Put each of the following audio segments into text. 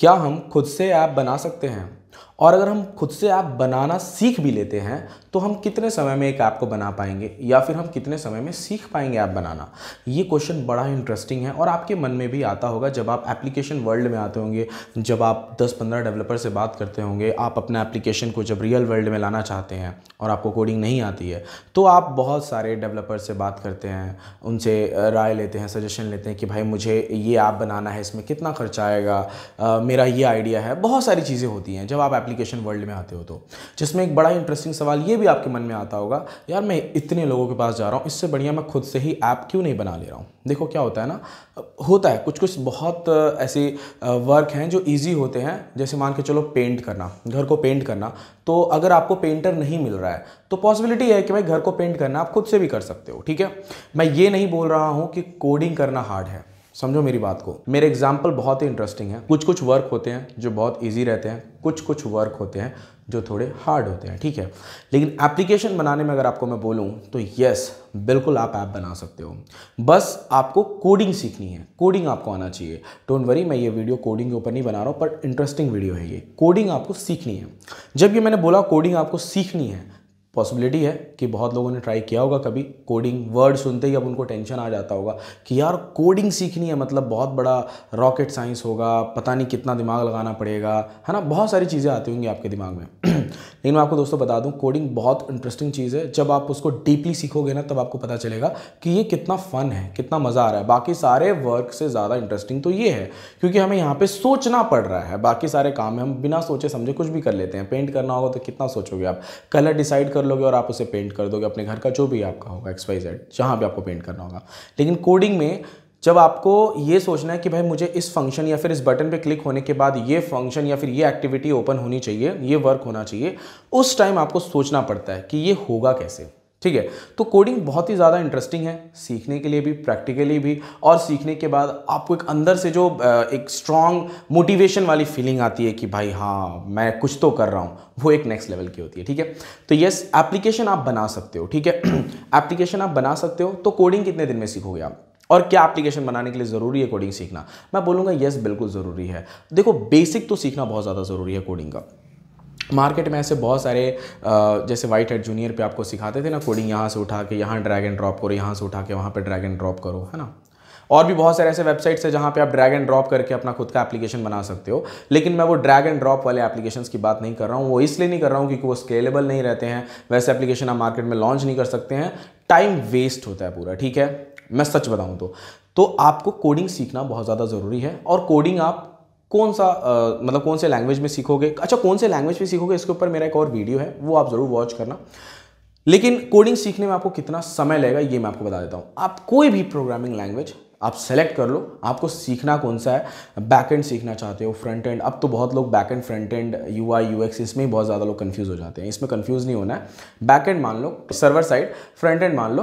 क्या हम खुद से ऐप बना सकते हैं और अगर हम खुद से ऐप बनाना सीख भी लेते हैं तो हम कितने समय में एक ऐप को बना पाएंगे या फिर हम कितने समय में सीख पाएंगे ऐप बनाना ये क्वेश्चन बड़ा ही इंटरेस्टिंग है और आपके मन में भी आता होगा जब आप एप्लीकेशन वर्ल्ड में आते होंगे जब आप 10-15 डेवलपर से बात करते होंगे आप अपना एप्लीकेशन को जब रियल वर्ल्ड में लाना चाहते हैं और आपको कोडिंग नहीं आती है तो आप बहुत सारे डेवलपर से बात करते हैं उनसे राय लेते हैं सजेशन लेते हैं कि भाई मुझे ये ऐप बनाना है इसमें कितना खर्चा आएगा मेरा ये आइडिया है बहुत सारी चीज़ें होती हैं जब जब आप एप्लीकेशन वर्ल्ड में आते हो तो जिसमें एक बड़ा इंटरेस्टिंग सवाल ये भी आपके मन में आता होगा यार मैं इतने लोगों के पास जा रहा हूँ इससे बढ़िया मैं खुद से ही ऐप क्यों नहीं बना ले रहा हूँ देखो क्या होता है ना होता है कुछ कुछ बहुत ऐसे वर्क हैं जो ईजी होते हैं जैसे मान के चलो पेंट करना घर को पेंट करना तो अगर आपको पेंटर नहीं मिल रहा है तो पॉसिबिलिटी है कि भाई घर को पेंट करना आप खुद से भी कर सकते हो ठीक है मैं ये नहीं बोल रहा हूँ कि कोडिंग करना हार्ड है समझो मेरी बात को मेरे एग्जाम्पल बहुत ही इंटरेस्टिंग है कुछ कुछ वर्क होते हैं जो बहुत ईजी रहते हैं कुछ कुछ वर्क होते हैं जो थोड़े हार्ड होते हैं ठीक है लेकिन एप्लीकेशन बनाने में अगर आपको मैं बोलूँ तो यस बिल्कुल आप ऐप बना सकते हो बस आपको कोडिंग सीखनी है कोडिंग आपको आना चाहिए डोंट वरी मैं ये वीडियो कोडिंग के ऊपर नहीं बना रहा हूँ पर इंटरेस्टिंग वीडियो है ये कोडिंग आपको सीखनी है जब ये मैंने बोला कोडिंग आपको सीखनी है पॉसिबिलिटी है कि बहुत लोगों ने ट्राई किया होगा कभी कोडिंग वर्ड सुनते ही अब उनको टेंशन आ जाता होगा कि यार कोडिंग सीखनी है मतलब बहुत बड़ा रॉकेट साइंस होगा पता नहीं कितना दिमाग लगाना पड़ेगा है ना बहुत सारी चीज़ें आती होंगी आपके दिमाग में लेकिन मैं आपको दोस्तों बता दूं कोडिंग बहुत इंटरेस्टिंग चीज़ है जब आप उसको डीपली सीखोगे ना तब आपको पता चलेगा कि ये कितना फ़न है कितना मज़ा आ रहा है बाकी सारे वर्क से ज़्यादा इंटरेस्टिंग तो ये है क्योंकि हमें यहाँ पर सोचना पड़ रहा है बाकी सारे काम में हम बिना सोचे समझे कुछ भी कर लेते हैं पेंट करना होगा तो कितना सोचोगे आप कलर डिसाइड कर कर लोगे और आप उसे पेंट कर दोगे अपने घर का जो भी आपका होगा एक्स वाई जेड जहाँ भी आपको पेंट करना होगा लेकिन कोडिंग में जब आपको ये सोचना है कि भाई मुझे इस फंक्शन या फिर इस बटन पे क्लिक होने के बाद ये फंक्शन या फिर ये एक्टिविटी ओपन होनी चाहिए ये वर्क होना चाहिए उस टाइम आपको सोचना पड़ता है कि ये होगा कैसे ठीक है तो कोडिंग बहुत ही ज़्यादा इंटरेस्टिंग है सीखने के लिए भी प्रैक्टिकली भी और सीखने के बाद आपको एक अंदर से जो एक स्ट्रॉन्ग मोटिवेशन वाली फीलिंग आती है कि भाई हाँ मैं कुछ तो कर रहा हूँ वो एक नेक्स्ट लेवल की होती है ठीक है तो येस एप्लीकेशन आप बना सकते हो ठीक है एप्लीकेशन आप बना सकते हो तो कोडिंग कितने दिन में सीखोगे आप और क्या एप्लीकेशन बनाने के लिए ज़रूरी है कोडिंग सीखना मैं बोलूँगा येस बिल्कुल ज़रूरी है देखो बेसिक तो सीखना बहुत ज़्यादा ज़रूरी है कोडिंग का मार्केट में ऐसे बहुत सारे जैसे वाइट हेड जूनियर पे आपको सिखाते थे ना कोडिंग यहाँ से उठा के यहाँ ड्रैग एंड ड्रॉप करो यहाँ से उठा के वहाँ पे ड्रैग एंड ड्रॉप करो है ना और भी बहुत सारे ऐसे वेबसाइट्स हैं जहाँ पे आप ड्रैग एंड ड्रॉप करके अपना खुद का एप्लीकेशन बना सकते हो लेकिन मैं वो ड्रैग एंड ड्रॉप वाले एप्लीकेशन की बात नहीं कर रहा हूँ वो इसलिए नहीं कर रहा हूँ क्योंकि वो स्केलेबल नहीं रहते हैं वैसे एप्लीकेशन आप मार्केट में लॉन्च नहीं कर सकते हैं टाइम वेस्ट होता है पूरा ठीक है मैं सच बताऊँ तो तो आपको कोडिंग सीखना बहुत ज़्यादा ज़रूरी है और कोडिंग आप कौन सा आ, मतलब कौन से लैंग्वेज में सीखोगे अच्छा कौन से लैंग्वेज में सीखोगे इसके ऊपर मेरा एक और वीडियो है वो आप ज़रूर वॉच करना लेकिन कोडिंग सीखने में आपको कितना समय लगेगा ये मैं आपको बता देता हूँ आप कोई भी प्रोग्रामिंग लैंग्वेज आप सेलेक्ट कर लो आपको सीखना कौन सा है बैक सीखना चाहते हो फ्रंट एंड अब तो बहुत लोग back end front end U I U X इसमें ही बहुत ज़्यादा लोग कन्फ्यूज़ हो जाते हैं इसमें कन्फ्यूज़ नहीं होना है बैक एंड मान लो सर्वर साइड फ्रंट एंड मान लो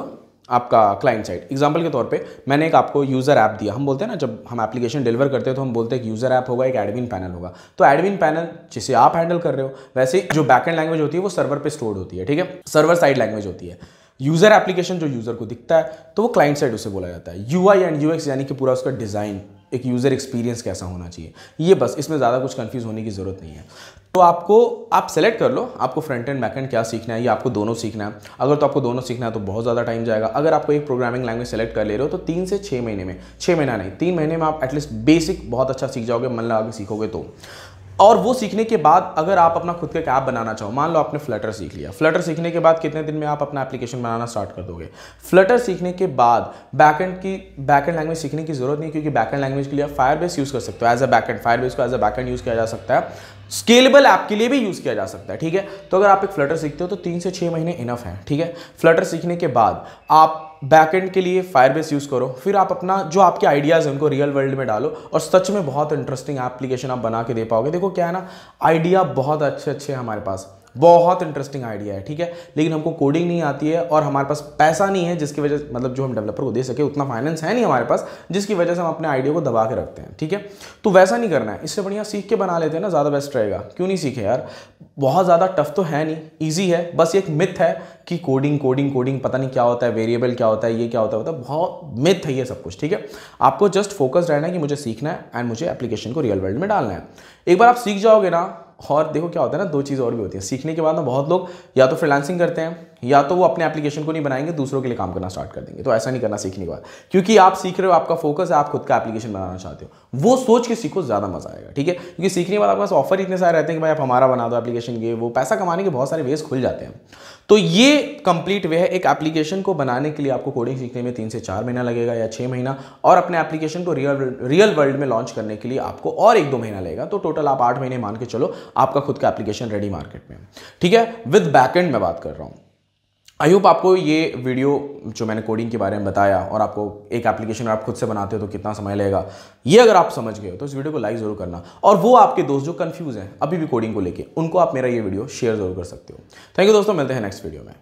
आपका क्लाइंट साइड एग्जांपल के तौर पे मैंने एक आपको यूज़र ऐप दिया हम बोलते हैं ना जब हम एप्लीकेशन डिलीवर करते हैं तो हम बोलते हैं एक यूज़र ऐप होगा एक एडमिन पैनल होगा तो एडमिन पैनल जिसे आप हैंडल कर रहे हो वैसे जो बैक एंड लैंग्वेज होती है वो सर्वर पर स्टोर्ड होती है ठीक है सर्वर साइड लैंग्वेज होती है यूज़र एप्लीकेशन जो यूज़र को दिखता है तो वो क्लाइंट साइड उसे बोला जाता है यू आई एंड यू यानी कि पूरा उसका डिज़ाइन एक यूज़र एक्सपीरियंस कैसा होना चाहिए ये बस इसमें ज़्यादा कुछ कंफ्यूज होने की ज़रूरत नहीं है तो आपको आप सेलेक्ट कर लो आपको फ्रंट एंड बैक एंड क्या सीखना है या आपको दोनों सीखना है अगर तो आपको दोनों सीखना है तो बहुत ज़्यादा टाइम जाएगा अगर आपको एक प्रोग्रामिंग लैंग्वेज सेलेक्ट कर ले रहे हो तो तीन से छः महीने में छः महीना नहीं तीन महीने में आप एटलीस्ट बेसिक बहुत अच्छा सीख जाओगे मन लगा के सीखोगे तो और वो सीखने के बाद अगर आप अपना खुद का एक ऐप बनाना चाहो मान लो आपने फ्लटर सीख लिया फ्लटर सीखने के बाद कितने दिन में आप अपना एप्लीकेशन बनाना स्टार्ट कर दोगे फ्लटर सीखने के बाद बैकएंड की बैकएंड लैंग्वेज सीखने की जरूरत नहीं क्योंकि बैकएंड लैंग्वेज के लिए आप फायरबेस यूज़ कर सकते हो एज अ बैकएंड फायरबेस को एज अ बैकएंड यूज़ किया जा सकता है स्केलेबल ऐप के लिए भी यूज़ किया जा सकता है ठीक है तो अगर आप एक फ्लटर सीखते हो तो तीन से छः महीने इनफ है ठीक है फ्लटर सीखने के बाद आप बैकएंड के लिए फायरबेस यूज़ करो फिर आप अपना जो आपके आइडियाज़ हैं उनको रियल वर्ल्ड में डालो और सच में बहुत इंटरेस्टिंग एप्लीकेशन आप बना के दे पाओगे देखो क्या है ना आइडिया बहुत अच्छे अच्छे हैं हमारे पास बहुत इंटरेस्टिंग आइडिया है ठीक है लेकिन हमको कोडिंग नहीं आती है और हमारे पास पैसा नहीं है जिसकी वजह से मतलब जो हम डेवलपर को दे सके उतना फाइनेंस है नहीं हमारे पास जिसकी वजह से हम अपने आइडिया को दबा के रखते हैं ठीक है तो वैसा नहीं करना है इससे बढ़िया सीख के बना लेते हैं ना ज़्यादा बेस्ट रहेगा क्यों नहीं सीखे यार बहुत ज़्यादा टफ तो है नहीं ईजी है बस एक मिथ है कि कोडिंग कोडिंग कोडिंग पता नहीं क्या होता है वेरिएबल क्या होता है ये क्या होता है मतलब बहुत मिथ है ये सब कुछ ठीक है आपको जस्ट फोकस रहना है कि मुझे सीखना है एंड मुझे एप्लीकेशन को रियल वर्ल्ड में डालना है एक बार आप सीख जाओगे ना और देखो क्या होता है ना दो चीज़ और भी होती है सीखने के बाद ना बहुत लोग या तो फ्रीलांसिंग करते हैं या तो वो अपने एप्लीकेशन को नहीं बनाएंगे दूसरों के लिए काम करना स्टार्ट कर देंगे तो ऐसा नहीं करना सीखने के बाद क्योंकि आप सीख रहे हो आपका फोकस है आप खुद का एप्लीकेशन बनाना चाहते हो वो सोच के सीखो ज़्यादा मजा आएगा ठीक है क्योंकि सीखने के बाद आपके पास ऑफर इतने सारे रहते हैं कि भाई आप हमारा बना दो एप्लीकेशन ये वो पैसा कमाने के बहुत सारे वेज खुल जाते हैं तो ये कंप्लीट वे है एक एप्लीकेशन को बनाने के लिए आपको कोडिंग सीखने में तीन से चार महीना लगेगा या छः महीना और अपने एप्लीकेशन को रियल रियल वर्ल्ड में लॉन्च करने के लिए आपको और एक दो महीना लगेगा तो टोटल आप आठ महीने मान के चलो आपका खुद का एप्लीकेशन रेडी मार्केट में ठीक है विद बैकेंड मैं बात कर रहा हूँ आई होप आपको ये वीडियो जो मैंने कोडिंग के बारे में बताया और आपको एक एप्लीकेशन आप खुद से बनाते हो तो कितना समय लेगा ये अगर आप समझ गए हो तो इस वीडियो को लाइक ज़रूर करना और वो आपके दोस्त जो कन्फ्यूज़ हैं अभी भी कोडिंग को लेके उनको आप मेरा ये वीडियो शेयर ज़रूर कर सकते हो थैंक यू दोस्तों मिलते हैं नेक्स्ट वीडियो में